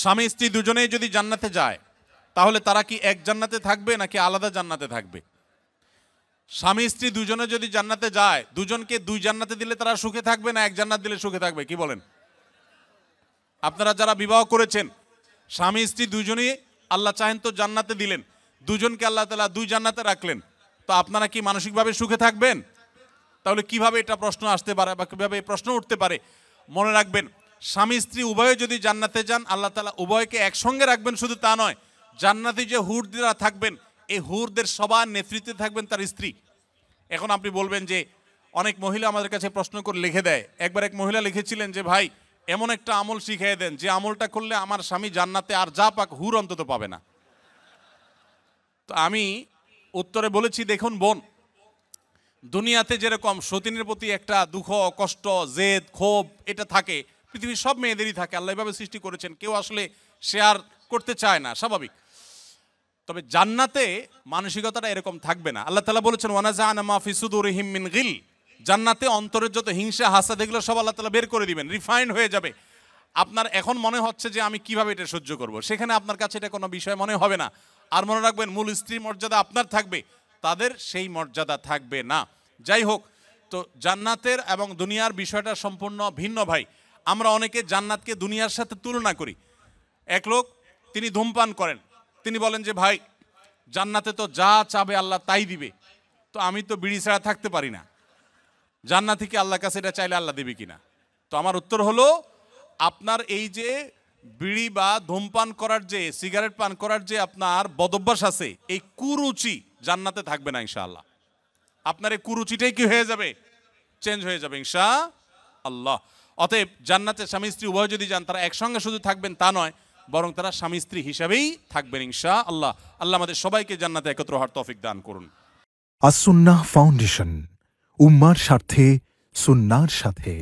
স্বামী স্ত্রী দুজনেই যদি জান্নাতে যায় তাহলে তারা কি এক জান্নাতে থাকবে নাকি আলাদা জান্নাতে থাকবে স্বামী স্ত্রী দুজনে যদি জান্নাতে যায় দুজনকে দুই জান্নাতে দিলে তারা সুখে থাকবে না এক জান্নাত দিলে সুখে থাকবে কি বলেন আপনারা যারা বিবাহ করেছেন স্বামী স্ত্রী দুজনেই আল্লাহ চাহেন তো জান্নাতে দিলেন দুজনকে আল্লাহ তালা দুই জান্নাতে রাখলেন তো আপনারা কি মানসিকভাবে সুখে থাকবেন তাহলে কিভাবে এটা প্রশ্ন আসতে পারে বা কীভাবে এই প্রশ্ন উঠতে পারে মনে রাখবেন স্বামী স্ত্রী উভয়ে যদি জান্নাতে যান আল্লাহ তালা উভয়কে একসঙ্গে রাখবেন শুধু তা নয় জান্নাতি যে হুরদিরা থাকবেন এই হুরদের সবার নেতৃত্বে থাকবেন তার স্ত্রী এখন আপনি বলবেন যে অনেক মহিলা আমাদের কাছে প্রশ্ন করে লিখে দেয় একবার এক মহিলা লিখেছিলেন যে ভাই এমন একটা আমল শিখিয়ে দেন যে আমলটা করলে আমার স্বামী জান্নাতে আর যা পাক হুর অন্তত পাবে না তো আমি উত্তরে বলেছি দেখুন বোন দুনিয়াতে যেরকম সতীনের প্রতি একটা দুঃখ কষ্ট জেদ ক্ষোভ এটা থাকে পৃথিবীর সব মেয়েদেরই থাকে আল্লাহ এভাবে সৃষ্টি করেছেন কেউ আসলে শেয়ার করতে চায় না স্বাভাবিক তবে জান্নাতে মানসিকতাটা এরকম থাকবে না আল্লাহ তালা বলেছেন ওয়ানাজান গিল জান্নাতে অন্তরের যত হিংসা হাসা দেখলে সব আল্লাহ তালা বের করে দিবেন রিফাইন্ড হয়ে যাবে আপনার এখন মনে হচ্ছে যে আমি কিভাবে এটা সহ্য করব। সেখানে আপনার কাছে এটা কোনো বিষয় মনে হবে না আর মনে রাখবেন মূল স্ত্রী মর্যাদা আপনার থাকবে তাদের সেই মর্যাদা থাকবে না যাই হোক তো জান্নাতের এবং দুনিয়ার বিষয়টা সম্পূর্ণ ভিন্ন ভাই আমরা অনেকে জান্নাতকে দুনিয়ার সাথে তুলনা করি এক লোক তিনি ধূমপান করেন তিনি বলেন যে ভাই জান্নাতে তো যা চাবে আল্লাহ তাই দিবে তো আমি তো বিড়ি ছাড়া থাকতে পারি না জান্নাত থেকে আল্লাহ কাছে এটা চাইলে আল্লাহ দেবে কিনা তো আমার উত্তর হলো আপনার এই যে বিড়ি বা ধূমপান করার যে সিগারেট পান করার যে আপনার বদভ্যাস আছে এই কুরুচি জান্নাতে থাকবে না ইনশাআল্লাহ আপনার এই কুরুচিটাই কি হয়ে যাবে চেঞ্জ হয়ে যাবে ইনশা আল্লাহ অতএব জান্নাতে স্বামী স্ত্রী উভয় যদি যান তারা একসঙ্গে শুধু থাকবেন তা নয় বরং তারা স্বামী স্ত্রী হিসাবেই থাকবেন ইনশা আল্লাহ আল্লাহ আমাদের সবাইকে জান্নাতে একত্র হওয়ার তফিক দান করুন আসুন্না ফাউন্ডেশন উম্মার স্বার্থে সুন্নার সাথে